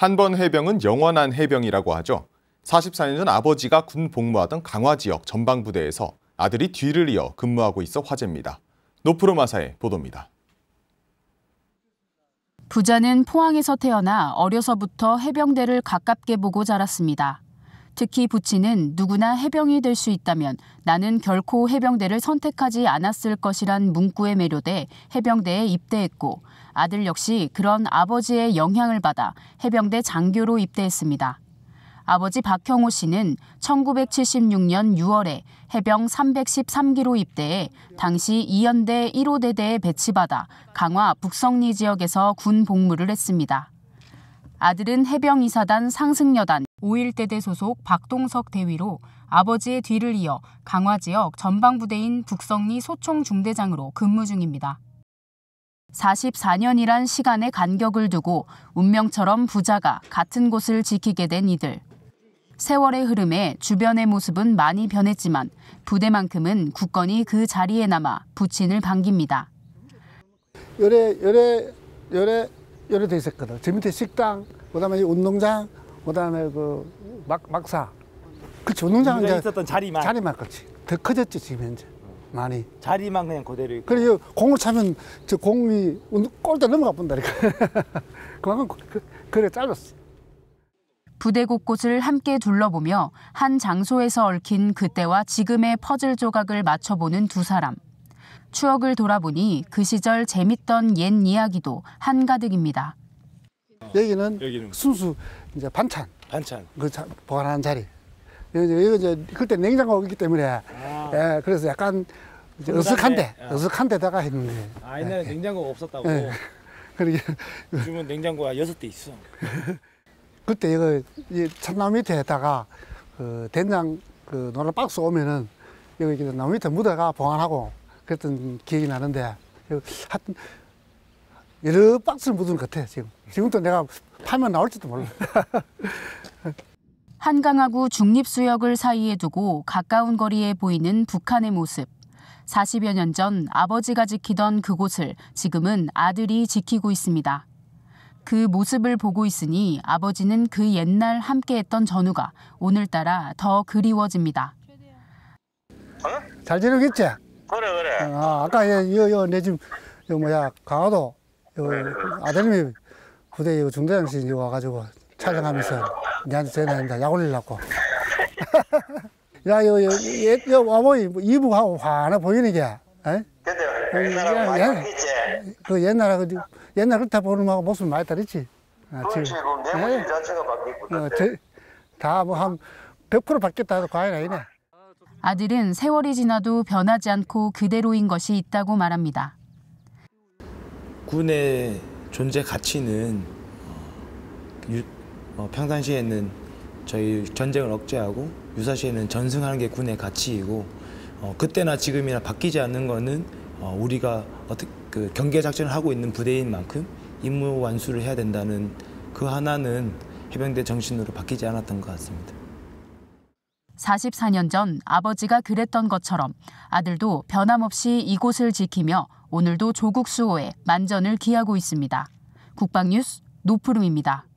한 번 해병은 영원한 해병이라고 하죠. 44년 전 아버지가 군 복무하던 강화지역 전방부대에서 아들이 뒤를 이어 근무하고 있어 화제입니다. 노프로마사의 보도입니다. 부자는 포항에서 태어나 어려서부터 해병대를 가깝게 보고 자랐습니다. 특히 부친은 누구나 해병이 될 수 있다면 나는 결코 해병대를 선택하지 않았을 것이란 문구에 매료돼 해병대에 입대했고 아들 역시 그런 아버지의 영향을 받아 해병대 장교로 입대했습니다. 아버지 박형호 씨는 1976년 6월에 해병 313기로 입대해 당시 2연대 1호대대에 배치받아 강화 북성리 지역에서 군 복무를 했습니다. 아들은 해병이사단 상승여단 5.1대대 소속 박동석 대위로 아버지의 뒤를 이어 강화지역 전방부대인 북성리 소총 중대장으로 근무 중입니다. 44년이란 시간의 간격을 두고 운명처럼 부자가 같은 곳을 지키게 된 이들. 세월의 흐름에 주변의 모습은 많이 변했지만 부대만큼은 굳건히그 자리에 남아 부친을 반깁니다. 열래열래열래열래돼 있었거든. 재밌게 식당, 그다음에 운동장, 그다음에 그 막, 막사 그 그렇죠. 조능장 이제 있었던 자리만 자리만 그렇지 더 커졌지 지금 현재 많이 자리만 그냥 그대로 그래요 공을 차면 저 공이 골대 넘어가 본다니까 그러니까. 그만큼 그, 그, 그래 짧았어 부대 곳곳을 함께 둘러보며 한 장소에서 얽힌 그때와 지금의 퍼즐 조각을 맞춰보는 두 사람 추억을 돌아보니 그 시절 재밌던 옛 이야기도 한가득입니다. 어. 여기는, 여기는 순수 이제 반찬. 반찬. 그 자, 보관하는 자리. 이거 이제 그때 냉장고가 있기 때문에 아. 예, 그래서 약간 이제 어색한데 아. 어색한데다가 했는데. 아 옛날에 예. 냉장고가 없었다고. 예. 그러게. 요즘은 냉장고가 여섯 대 있어. 그때 이거 이 참나무 밑에다가 그 된장 그 노란 박스 오면은 여기 나무 밑에 묻어가 보관하고 그랬던 기억이 나는데 그 하여튼 여러 박스를 묻은 것 같아 지금 지금도 내가 팔면 나올지도 몰라 한강하고 중립수역을 사이에 두고 가까운 거리에 보이는 북한의 모습 40여 년 전 아버지가 지키던 그곳을 지금은 아들이 지키고 있습니다. 그 모습을 보고 있으니 아버지는 그 옛날 함께했던 전우가 오늘따라 더 그리워집니다. 어? 잘 지내겠지? 그래 그래. 아, 아까 예, 여여내 지금 뭐야 강화도 네. 아드님이 부대 이 중대장실에 와가지고 촬영하면서 내한테 전화합니다. 약 올리려고. 야, 요, 요, 요, 요 어머니 뭐 이북하고 화나 보이는 게. 에? 그, 그, 그, 옛날, 그 옛날에 그 옛날 그렇다 보는 하고 모습 많이 다르지. 아, 그렇지, 금럼내 자체가 바뀌었구 다뭐한 100% 바뀌었다 해도 과연 아니네. 아들은 세월이 지나도 변하지 않고 그대로인 것이 있다고 말합니다. 군의 존재 가치는 육, 어, 어, 평상시에는 저희 전쟁을 억제하고 유사시에는 전승하는 게 군의 가치이고 어, 그때나 지금이나 바뀌지 않는 거는 어, 우리가 어떻게 그 경계 작전을 하고 있는 부대인 만큼 임무 완수를 해야 된다는 그 하나는 해병대 정신으로 바뀌지 않았던 것 같습니다. 44년 전 아버지가 그랬던 것처럼 아들도 변함없이 이곳을 지키며 오늘도 조국 수호에 만전을 기하고 있습니다. 국방뉴스 노프름입니다.